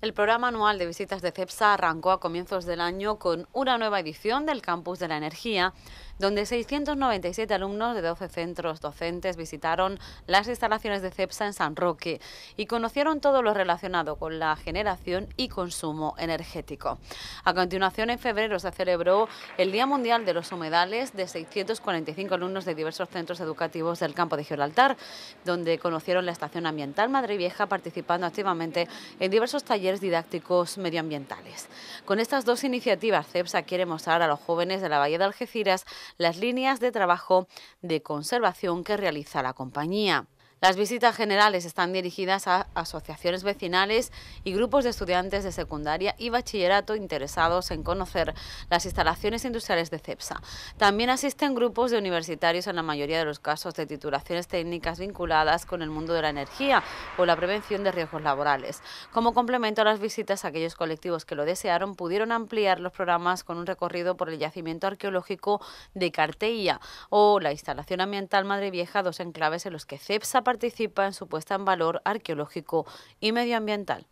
El programa anual de visitas de CEPSA arrancó a comienzos del año con una nueva edición del Campus de la Energía, donde 697 alumnos de 12 centros docentes visitaron las instalaciones de CEPSA en San Roque y conocieron todo lo relacionado con la generación y consumo energético. A continuación, en febrero se celebró el Día Mundial de los Humedales de 645 alumnos de diversos centros educativos del campo de Gibraltar, donde conocieron la Estación Ambiental Madre Vieja participando activamente en diversos talleres didácticos medioambientales. Con estas dos iniciativas, CEPSA quiere mostrar a los jóvenes de la Bahía de Algeciras las líneas de trabajo de conservación que realiza la compañía. Las visitas generales están dirigidas a asociaciones vecinales y grupos de estudiantes de secundaria y bachillerato interesados en conocer las instalaciones industriales de CEPSA. También asisten grupos de universitarios en la mayoría de los casos de titulaciones técnicas vinculadas con el mundo de la energía o la prevención de riesgos laborales. Como complemento a las visitas, aquellos colectivos que lo desearon pudieron ampliar los programas con un recorrido por el yacimiento arqueológico de Carteilla o la instalación ambiental Madre Vieja, dos enclaves en los que CEPSA participa en su puesta en valor arqueológico y medioambiental.